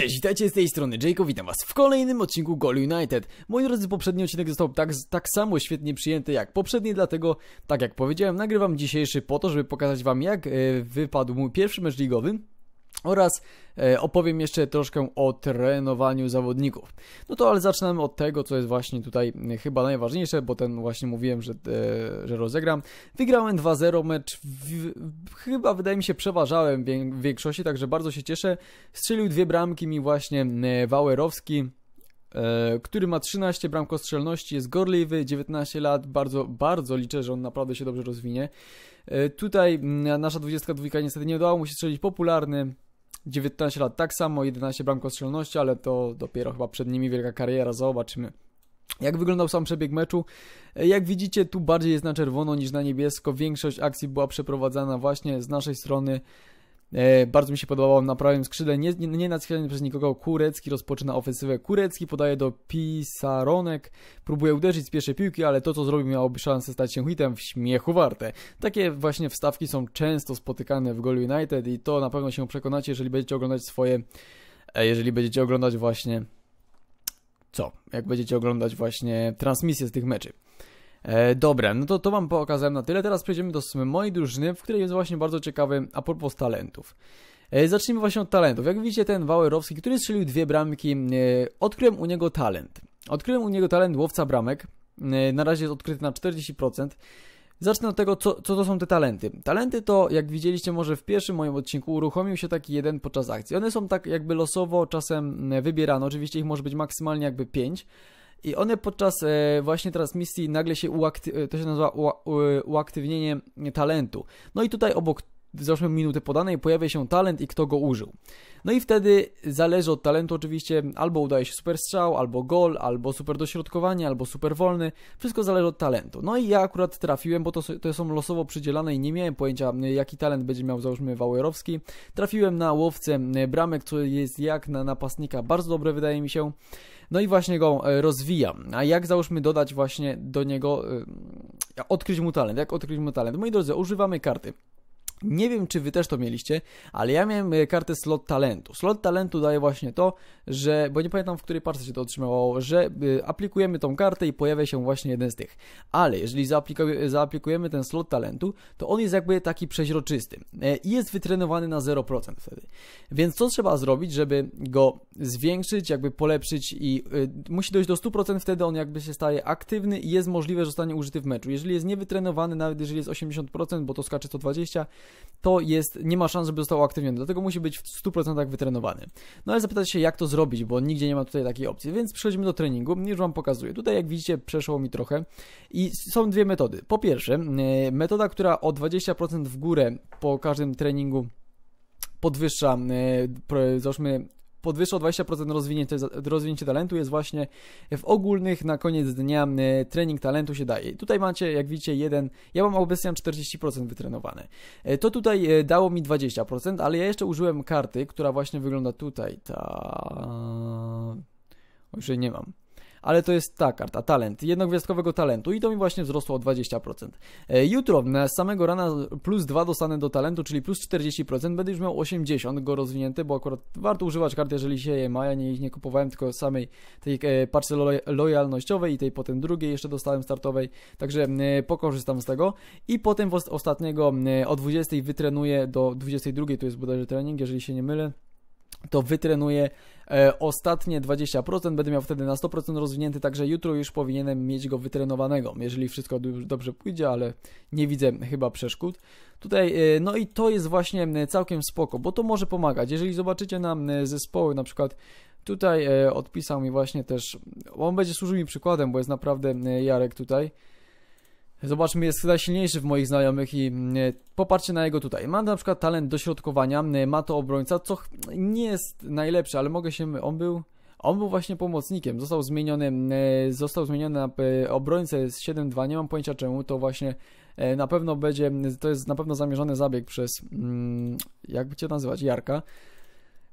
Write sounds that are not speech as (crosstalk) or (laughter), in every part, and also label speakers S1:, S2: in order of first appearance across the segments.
S1: Cześć, witajcie z tej strony Jacob, witam was w kolejnym odcinku Goal United. Moi drodzy, poprzedni odcinek został tak, tak samo świetnie przyjęty jak poprzedni, dlatego, tak jak powiedziałem, nagrywam dzisiejszy po to, żeby pokazać wam jak e, wypadł mój pierwszy mecz ligowy, oraz e, opowiem jeszcze troszkę o trenowaniu zawodników. No to ale zaczynamy od tego, co jest właśnie tutaj e, chyba najważniejsze, bo ten właśnie mówiłem, że, e, że rozegram. Wygrałem 2-0 mecz, w, chyba wydaje mi się przeważałem w większości, także bardzo się cieszę. Strzelił dwie bramki mi właśnie Wałerowski który ma 13 bramkostrzelności, jest gorliwy, 19 lat, bardzo, bardzo liczę, że on naprawdę się dobrze rozwinie. Tutaj nasza 22 niestety nie udało mu się strzelić popularny, 19 lat tak samo, 11 bramką strzelności, ale to dopiero chyba przed nimi wielka kariera, zobaczymy. Jak wyglądał sam przebieg meczu? Jak widzicie, tu bardziej jest na czerwono niż na niebiesko. Większość akcji była przeprowadzana właśnie z naszej strony E, bardzo mi się podobało na prawym skrzydle, nie, nie, nie przez nikogo. Kurecki rozpoczyna ofensywę. Kurecki podaje do Pisaronek. Próbuje uderzyć z pierwszej piłki, ale to co zrobił miałoby szansę stać się hitem w śmiechu warte. Takie właśnie wstawki są często spotykane w Gol United i to na pewno się przekonacie, jeżeli będziecie oglądać swoje, e, jeżeli będziecie oglądać właśnie co? Jak będziecie oglądać właśnie transmisję z tych meczy. E, dobra, no to to wam pokazałem na tyle. Teraz przejdziemy do mojej drużyny, w której jest właśnie bardzo ciekawy a propos talentów. E, zacznijmy właśnie od talentów. Jak widzicie ten Wałerowski, który strzelił dwie bramki, e, odkryłem u niego talent. Odkryłem u niego talent łowca bramek. E, na razie jest odkryty na 40%. Zacznę od tego, co, co to są te talenty. Talenty to, jak widzieliście może w pierwszym moim odcinku, uruchomił się taki jeden podczas akcji. One są tak jakby losowo czasem e, wybierane, oczywiście ich może być maksymalnie jakby 5, i one podczas e, właśnie transmisji nagle się uakty- e, to się nazywa uaktywnienie talentu. No i tutaj obok załóżmy minuty podanej, pojawia się talent i kto go użył. No i wtedy zależy od talentu oczywiście, albo udaje się super strzał, albo gol, albo super dośrodkowanie, albo super wolny, wszystko zależy od talentu. No i ja akurat trafiłem, bo to, to są losowo przydzielane i nie miałem pojęcia jaki talent będzie miał załóżmy Wałerowski. Trafiłem na łowcę e, bramek, który jest jak na napastnika bardzo dobry wydaje mi się. No i właśnie go e, rozwijam. A jak załóżmy dodać właśnie do niego, e, odkryć mu talent, jak odkryć mu talent? Moi drodzy, używamy karty. Nie wiem, czy wy też to mieliście, ale ja miałem e, kartę slot talentu. Slot talentu daje właśnie to, że, bo nie pamiętam w której parce się to otrzymało, że e, aplikujemy tą kartę i pojawia się właśnie jeden z tych. Ale jeżeli zaaplikujemy ten slot talentu, to on jest jakby taki przeźroczysty e, i jest wytrenowany na 0% wtedy. Więc co trzeba zrobić, żeby go zwiększyć, jakby polepszyć i musi dojść do 100%, wtedy on jakby się staje aktywny i jest możliwe, że zostanie użyty w meczu. Jeżeli jest niewytrenowany, nawet jeżeli jest 80%, bo to skacze 120, to jest, nie ma szans, żeby został uaktywniony, dlatego musi być w 100% wytrenowany. No ale zapytacie się, jak to zrobić, bo nigdzie nie ma tutaj takiej opcji, więc przechodzimy do treningu, już Wam pokazuję. Tutaj, jak widzicie, przeszło mi trochę i są dwie metody. Po pierwsze, e, metoda, która o 20% w górę po każdym treningu podwyższa, e, załóżmy, podwyższa o 20% rozwinięcie, rozwinięcie talentu jest właśnie w ogólnych na koniec dnia e, trening talentu się daje. Tutaj macie, jak widzicie, jeden, ja mam obecnie 40% wytrenowane. E, to tutaj e, dało mi 20%, ale ja jeszcze użyłem karty, która właśnie wygląda tutaj, ta... już jej nie mam ale to jest ta karta, talent, jednogwiazdkowego talentu i to mi właśnie wzrosło o 20%. E, jutro na samego rana plus 2 dostanę do talentu, czyli plus 40%, będę już miał 80 go rozwinięty, bo akurat warto używać kart, jeżeli się je ma, ja nie, ich nie kupowałem, tylko samej tej e, parce lojalnościowej i tej potem drugiej jeszcze dostałem startowej, także e, pokorzystam z tego i potem ostatniego o 20 wytrenuję do 22, to jest bodajże trening, jeżeli się nie mylę, to wytrenuję e, ostatnie 20%, będę miał wtedy na 100% rozwinięty, także jutro już powinienem mieć go wytrenowanego, jeżeli wszystko dobrze pójdzie, ale nie widzę chyba przeszkód. Tutaj, e, no i to jest właśnie e, całkiem spoko, bo to może pomagać. Jeżeli zobaczycie nam zespoły, na przykład tutaj odpisał mi właśnie też, on będzie służył mi przykładem, bo jest naprawdę Jarek tutaj, Zobaczmy, jest chyba silniejszy w moich znajomych i mm, popatrzcie na jego tutaj. Ma na przykład talent dośrodkowania, mm, ma to obrońca, co nie jest najlepsze, ale mogę się... On był... On był właśnie pomocnikiem, został zmieniony, mm, e, został zmieniony na e, obrońcę z 7-2, nie mam pojęcia czemu, to właśnie e, na pewno będzie, to jest na pewno zamierzony zabieg przez, jakby cię nazywać, Jarka.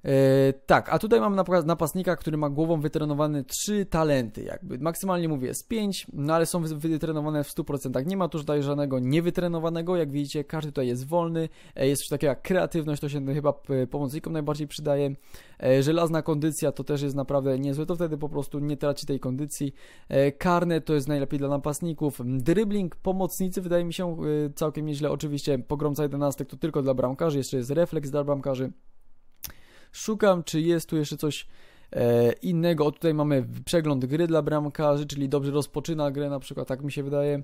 S1: E, tak, a tutaj mam napastnika, który ma głową wytrenowane trzy talenty, jakby maksymalnie mówię jest 5, no ale są wytrenowane w 100%. Nie ma tu tutaj żadnego niewytrenowanego, jak widzicie, każdy tutaj jest wolny, e, jest coś takiego jak kreatywność, to się chyba pomocnikom najbardziej przydaje. E, żelazna kondycja to też jest naprawdę niezłe, to wtedy po prostu nie traci tej kondycji. Karne to jest najlepiej dla napastników. Dribbling, pomocnicy wydaje mi się całkiem nieźle, oczywiście pogromca 11 to tylko dla bramkarzy, jeszcze jest refleks dla bramkarzy. Szukam, czy jest tu jeszcze coś e, innego. O, tutaj mamy przegląd gry dla bramkarzy, czyli dobrze rozpoczyna grę na przykład, tak mi się wydaje.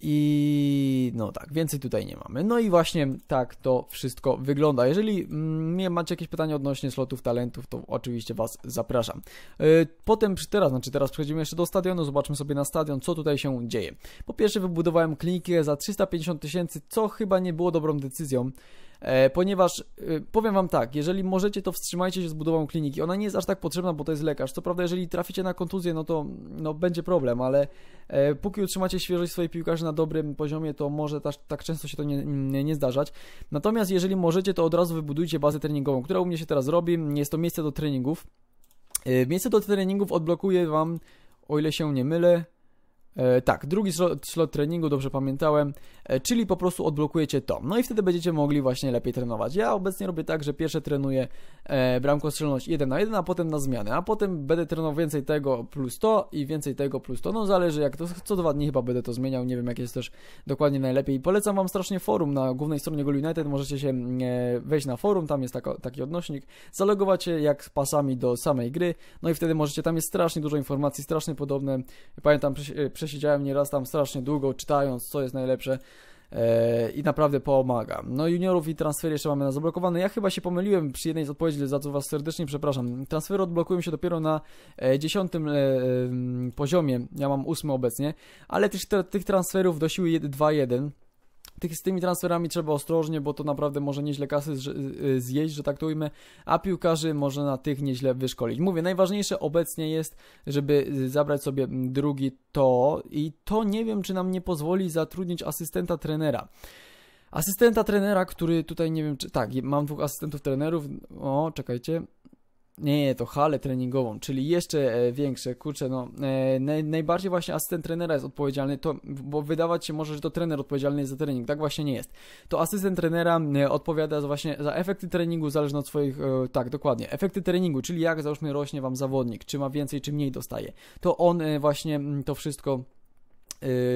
S1: I no tak, więcej tutaj nie mamy. No i właśnie tak to wszystko wygląda. Jeżeli mm, nie macie jakieś pytania odnośnie slotów talentów, to oczywiście Was zapraszam. E, potem teraz, znaczy teraz przechodzimy jeszcze do stadionu, zobaczmy sobie na stadion, co tutaj się dzieje. Po pierwsze wybudowałem klinikę za 350 tysięcy, co chyba nie było dobrą decyzją. E, ponieważ e, powiem Wam tak, jeżeli możecie, to wstrzymajcie się z budową kliniki. Ona nie jest aż tak potrzebna, bo to jest lekarz. Co prawda, jeżeli traficie na kontuzję, no to no, będzie problem, ale e, póki utrzymacie świeżość swojej piłkarzy na dobrym poziomie, to może ta, tak często się to nie, nie, nie, zdarzać. Natomiast jeżeli możecie, to od razu wybudujcie bazę treningową, która u mnie się teraz robi. Jest to miejsce do treningów. Miejsce do treningów odblokuje Wam, o ile się nie mylę, E, tak, drugi slot, slot, treningu, dobrze pamiętałem, e, czyli po prostu odblokujecie to. No i wtedy będziecie mogli właśnie lepiej trenować. Ja obecnie robię tak, że pierwsze trenuję e, bramkostrzelność 1 na 1, a potem na zmianę, a potem będę trenował więcej tego plus to i więcej tego plus to. No zależy jak to, co dwa dni chyba będę to zmieniał, nie wiem jak jest też dokładnie najlepiej. Polecam Wam strasznie forum na głównej stronie Goal United, możecie się mm, wejść na forum, tam jest taki odnośnik, zalogować się jak pasami do samej gry, no i wtedy możecie, tam jest strasznie dużo informacji, strasznie podobne. Pamiętam przy, przesiedziałem nieraz tam strasznie długo, czytając, co jest najlepsze e, i naprawdę pomaga. No juniorów i transfery jeszcze mamy na zablokowane. Ja chyba się pomyliłem przy jednej z odpowiedzi, za co Was serdecznie przepraszam. Transfery odblokują się dopiero na e, dziesiątym e, poziomie, ja mam ósmy obecnie, ale tych, tych transferów do siły 2-1 tych, z tymi transferami trzeba ostrożnie, bo to naprawdę może nieźle kasy y, y, zjeść, że tak to ujmę, a piłkarzy może na tych nieźle wyszkolić. Mówię, najważniejsze obecnie jest, żeby y, zabrać sobie mm, drugi to i to nie wiem, czy nam nie pozwoli zatrudnić asystenta trenera. Asystenta trenera, który tutaj nie wiem, czy. Tak, mam dwóch asystentów trenerów. O, czekajcie nie, nie, to halę treningową, czyli jeszcze e, większe, kurczę, no e, naj, najbardziej właśnie asystent trenera jest odpowiedzialny, to, bo wydawać się może, że to trener odpowiedzialny jest za trening, tak właśnie nie jest. To asystent trenera e, odpowiada za właśnie za efekty treningu, zależne od swoich, tak, dokładnie, efekty treningu, czyli jak załóżmy rośnie Wam zawodnik, czy ma więcej, czy mniej dostaje. To on właśnie to wszystko...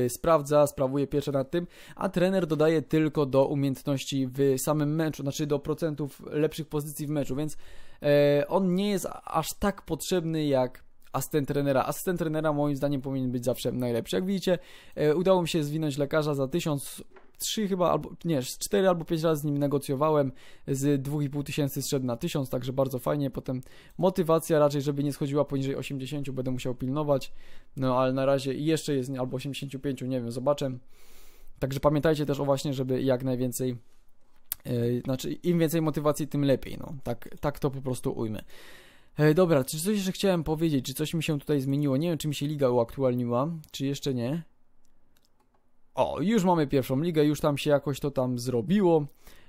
S1: Yy, sprawdza, sprawuje pierwsze nad tym, a trener dodaje tylko do umiejętności w samym meczu, znaczy do procentów lepszych pozycji w meczu, więc E, on nie jest aż tak potrzebny jak asystent trenera. Asystent trenera moim zdaniem powinien być zawsze najlepszy. Jak widzicie, e, udało mi się zwinąć lekarza za 1000 trzy chyba, albo nie, cztery albo pięć razy z nim negocjowałem, z 2,5 tysięcy zszedł na 1000, także bardzo fajnie, potem motywacja raczej, żeby nie schodziła poniżej 80, będę musiał pilnować, no ale na razie i jeszcze jest albo 85, nie wiem, zobaczę, także pamiętajcie też o właśnie, żeby jak najwięcej Yy, znaczy, im więcej motywacji, tym lepiej, no. Tak, tak to po prostu ujmę. Yy, dobra, czy coś jeszcze chciałem powiedzieć? Czy coś mi się tutaj zmieniło? Nie wiem, czy mi się liga uaktualniła, czy jeszcze nie. O, już mamy pierwszą ligę, już tam się jakoś to tam zrobiło.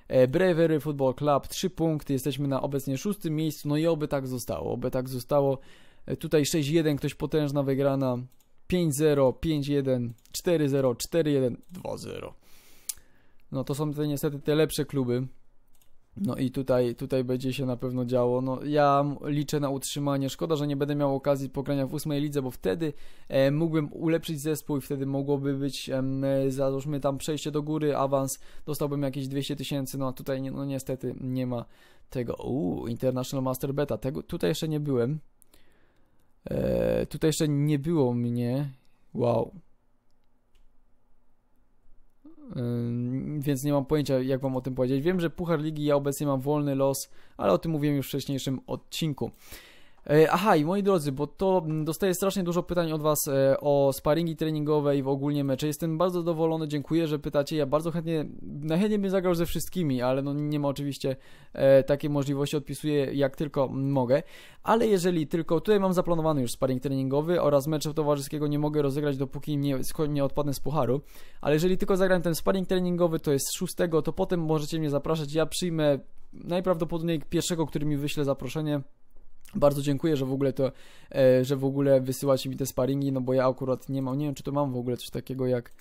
S1: E, Bravery Football Club 3 punkty, jesteśmy na obecnie szóstym miejscu, no i oby tak zostało, oby tak zostało. E, tutaj 6-1, ktoś potężna wygrana, 5-0, 5-1, 4-0, 4-1, 2-0. No to są te, niestety te lepsze kluby. No i tutaj, tutaj będzie się na pewno działo. No, ja liczę na utrzymanie. Szkoda, że nie będę miał okazji pogrania w ósmej lidze, bo wtedy e, mógłbym ulepszyć zespół i wtedy mogłoby być, e, załóżmy tam przejście do góry, awans, dostałbym jakieś 200 tysięcy, no a tutaj no, niestety nie ma tego. Uuu, International Master Beta, tego tutaj jeszcze nie byłem. E, tutaj jeszcze nie było mnie. Wow więc nie mam pojęcia, jak Wam o tym powiedzieć. Wiem, że Puchar Ligi ja obecnie mam wolny los, ale o tym mówiłem już w wcześniejszym odcinku. E, aha, i moi drodzy, bo to mm, dostaję strasznie dużo pytań od Was e, o sparingi treningowe i w ogólnie mecze. Jestem bardzo zadowolony, dziękuję, że pytacie. Ja bardzo chętnie, najchętniej bym zagrał ze wszystkimi, ale no nie ma oczywiście e, takiej możliwości, odpisuję jak tylko mm, mogę. Ale jeżeli tylko, tutaj mam zaplanowany już sparing treningowy oraz mecze towarzyskiego nie mogę rozegrać, dopóki nie, nie odpadnę z pucharu. Ale jeżeli tylko zagram ten sparing treningowy, to jest 6, to potem możecie mnie zapraszać. Ja przyjmę najprawdopodobniej pierwszego, który mi wyśle zaproszenie. Bardzo dziękuję, że w ogóle to, e, że w ogóle wysyłacie mi te sparingi, no bo ja akurat nie mam, nie wiem czy to mam w ogóle coś takiego jak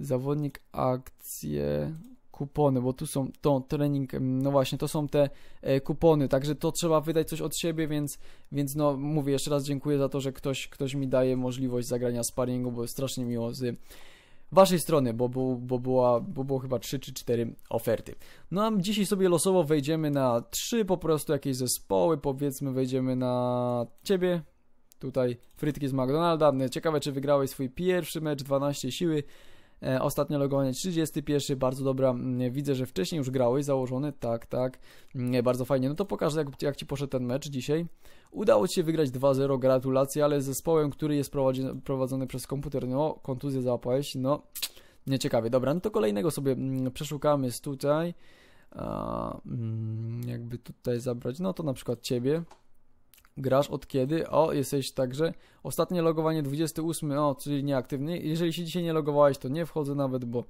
S1: zawodnik, akcje, kupony, bo tu są to trening, mm, no właśnie, to są te e, kupony, także to trzeba wydać coś od siebie, więc, więc no mówię jeszcze raz dziękuję za to, że ktoś, ktoś mi daje możliwość zagrania sparingu, bo strasznie miło z waszej strony, bo, bo, bo, była, bo było chyba 3 czy 4 oferty. No a dzisiaj sobie losowo wejdziemy na 3 po prostu jakieś zespoły, powiedzmy wejdziemy na ciebie, tutaj frytki z McDonalda. Ciekawe, czy wygrałeś swój pierwszy mecz, 12 siły. E, Ostatnie logowanie 31, bardzo dobra. Widzę, że wcześniej już grałeś, założony, tak, tak. Bardzo fajnie. No to pokażę, jak, jak Ci poszedł ten mecz dzisiaj. Udało Ci się wygrać 2-0, gratulacje, ale z zespołem, który jest prowadzony, prowadzony przez komputer, no kontuzję załapałeś, no nieciekawie. Dobra, no to kolejnego sobie przeszukamy z tutaj. A, jakby tutaj zabrać, no to na przykład Ciebie grasz od kiedy, o, jesteś także, ostatnie logowanie 28, o, czyli nieaktywny, jeżeli się dzisiaj nie logowałeś, to nie wchodzę nawet, bo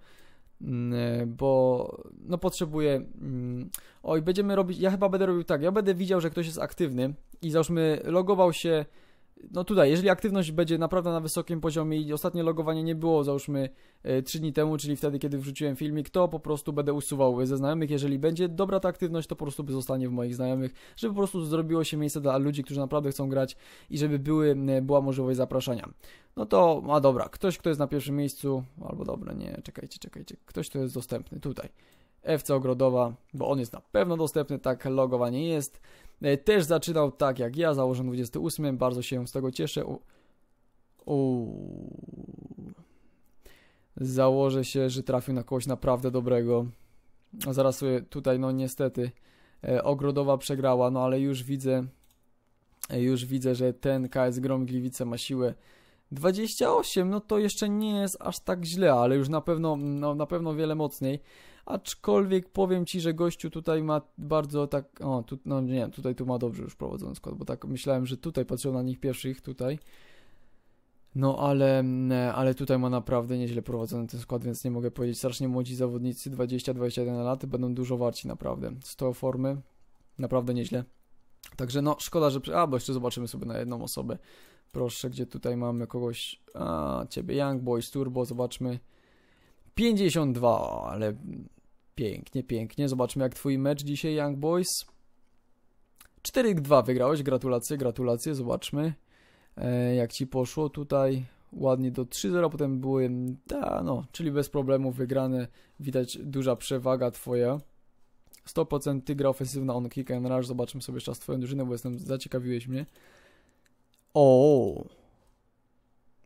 S1: mm, e, bo no potrzebuję mm, oj będziemy robić, ja chyba będę robił tak, ja będę widział, że ktoś jest aktywny i załóżmy logował się no tutaj, jeżeli aktywność będzie naprawdę na wysokim poziomie i ostatnie logowanie nie było załóżmy 3 e, dni temu, czyli wtedy, kiedy wrzuciłem filmik, to po prostu będę usuwał ze znajomych. Jeżeli będzie dobra ta aktywność, to po prostu by zostanie w moich znajomych, żeby po prostu zrobiło się miejsce dla ludzi, którzy naprawdę chcą grać i żeby były, była możliwość zapraszania. No to, a dobra, ktoś, kto jest na pierwszym miejscu, albo dobra, nie, czekajcie, czekajcie, ktoś, kto jest dostępny tutaj. FC Ogrodowa, bo on jest na pewno dostępny, tak logowanie jest. E, też zaczynał tak jak ja, założony 28, bardzo się z tego cieszę. U... Założę się, że trafił na kogoś naprawdę dobrego. Zaraz sobie tutaj, no niestety, e, Ogrodowa przegrała, no ale już widzę, e, już widzę, że ten KS Grom Gliwice ma siłę 28, no to jeszcze nie jest aż tak źle, ale już na pewno, no, na pewno wiele mocniej aczkolwiek powiem Ci, że gościu tutaj ma bardzo tak, o, tu, no nie, wiem, tutaj tu ma dobrze już prowadzony skład, bo tak myślałem, że tutaj patrzyłem na nich pierwszych, tutaj, no ale, mm, ale tutaj ma naprawdę nieźle prowadzony ten skład, więc nie mogę powiedzieć, strasznie młodzi zawodnicy, 20-21 lat, będą dużo warci naprawdę, 100 formy, naprawdę nieźle. Także no, szkoda, że... A, bo jeszcze zobaczymy sobie na jedną osobę. Proszę, gdzie tutaj mamy kogoś... A, ciebie Young Boys Turbo, zobaczmy. 52, ale Pięknie, pięknie. Zobaczmy jak twój mecz dzisiaj, Young Boys. 4-2 wygrałeś, gratulacje, gratulacje, zobaczmy e, jak ci poszło tutaj ładnie do 3-0, potem były, ta, no, czyli bez problemu wygrane, widać duża przewaga twoja. 100% tygra ofensywna on kick and rush, zobaczmy sobie jeszcze raz twoją drużynę, bo jestem, zaciekawiłeś mnie. O,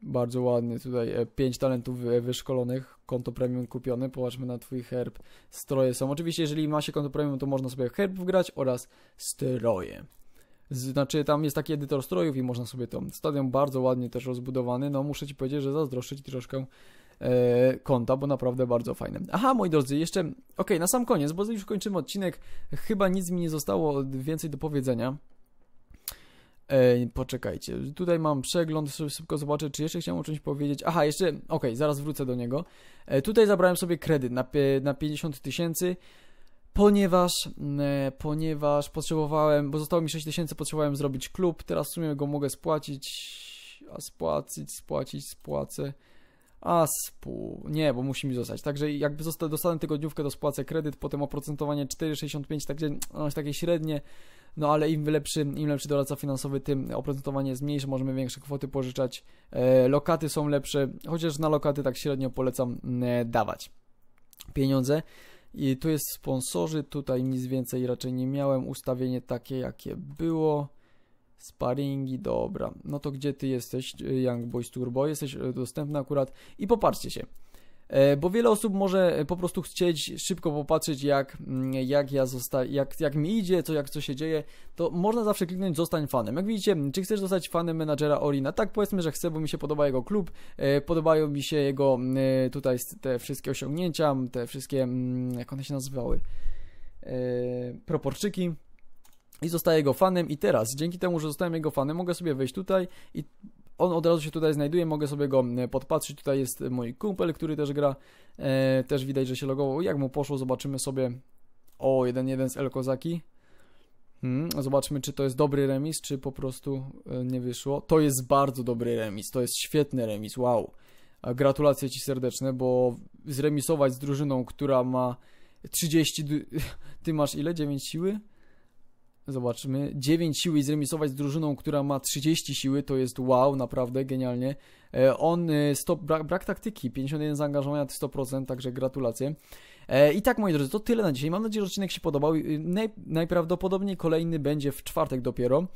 S1: bardzo ładnie tutaj. E, pięć talentów e, wyszkolonych, konto premium kupione. Popatrzmy na twój herb. Stroje są. Oczywiście, jeżeli ma się konto premium, to można sobie herb wgrać oraz stroje. Znaczy, tam jest taki edytor strojów i można sobie to. Stadion bardzo ładnie też rozbudowany. No, muszę ci powiedzieć, że zazdroszczę ci troszkę e, konta, bo naprawdę bardzo fajne. Aha, moi drodzy, jeszcze. ok na sam koniec, bo już kończymy odcinek. Chyba nic mi nie zostało więcej do powiedzenia poczekajcie, tutaj mam przegląd, szybko zobaczę, czy jeszcze chciałem o czymś powiedzieć. Aha, jeszcze, okej, okay, zaraz wrócę do niego. E, tutaj zabrałem sobie kredyt na, na 50 tysięcy, ponieważ, mm, e, ponieważ potrzebowałem, bo zostało mi 6 tysięcy, potrzebowałem zrobić klub, teraz w sumie go mogę spłacić, a spłacić, spłacić, spłacę. A spół. Nie, bo musi mi zostać. Także jakby zosta dostanę tygodniówkę, to spłacę kredyt, potem oprocentowanie 4,65, takie, mm, no, takie średnie no ale im lepszy, im lepszy doradca finansowy, tym oprocentowanie jest mniejsze, możemy większe kwoty pożyczać, e, lokaty są lepsze, chociaż na lokaty tak średnio polecam mm, e, dawać pieniądze. I tu jest sponsorzy, tutaj nic więcej raczej nie miałem, ustawienie takie jakie było. Sparingi, dobra. No to gdzie ty jesteś, e, Young Boys Turbo? Jesteś dostępny akurat. I popatrzcie się. E, bo wiele osób może e, po prostu chcieć szybko popatrzeć, jak, mm, jak ja zosta jak, jak mi idzie, co, jak co się dzieje, to można zawsze kliknąć zostań fanem. Jak widzicie, mm, czy chcesz zostać fanem menadżera Orina? Tak, powiedzmy, że chcę, bo mi się podoba jego klub, e, podobają mi się jego mm, tutaj te wszystkie osiągnięcia, te wszystkie, jak one się nazywały, proporczyki i zostaję jego fanem i teraz dzięki temu, że zostałem jego fanem mogę sobie wejść tutaj i on od razu się tutaj znajduje, mogę sobie go e, podpatrzeć. Tutaj jest e, mój kumpel, który też gra. E, też widać, że się logował. Jak mu poszło, zobaczymy sobie. O, 1-1 z El Kozaki. Hmm, zobaczmy, czy to jest dobry remis, czy po prostu e, nie wyszło. To jest bardzo dobry remis, to jest świetny remis, wow. Gratulacje Ci serdeczne, bo zremisować z drużyną, która ma 30... (laughs) Ty masz ile? 9 siły? Zobaczmy. 9 siły i zremisować z drużyną, która ma 30 siły, to jest wow, naprawdę genialnie. E, on, e, stop, brak, brak taktyki, 51 zaangażowania, 100%, także gratulacje. E, I tak moi drodzy, to tyle na dzisiaj. Mam nadzieję, że odcinek się podobał. Naj, najprawdopodobniej kolejny będzie w czwartek dopiero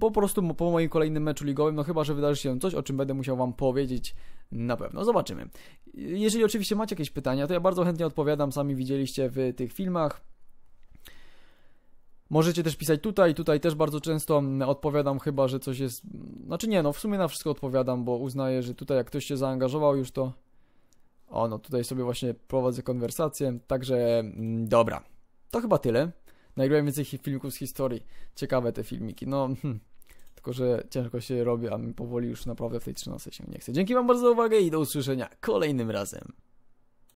S1: po prostu po moim kolejnym meczu ligowym, no chyba, że wydarzy się coś, o czym będę musiał Wam powiedzieć na pewno. Zobaczymy. Jeżeli oczywiście macie jakieś pytania, to ja bardzo chętnie odpowiadam, sami widzieliście w tych filmach. Możecie też pisać tutaj, tutaj też bardzo często mm, odpowiadam, chyba że coś jest. Znaczy nie, no w sumie na wszystko odpowiadam, bo uznaję, że tutaj jak ktoś się zaangażował już to. O, no tutaj sobie właśnie prowadzę konwersację, także mm, dobra. To chyba tyle. Nagrałem więcej filmików z historii. Ciekawe te filmiki. No, hmm. tylko że ciężko się robi, a mi powoli już naprawdę w tej 13 się nie chce. Dzięki Wam bardzo za uwagę i do usłyszenia kolejnym razem.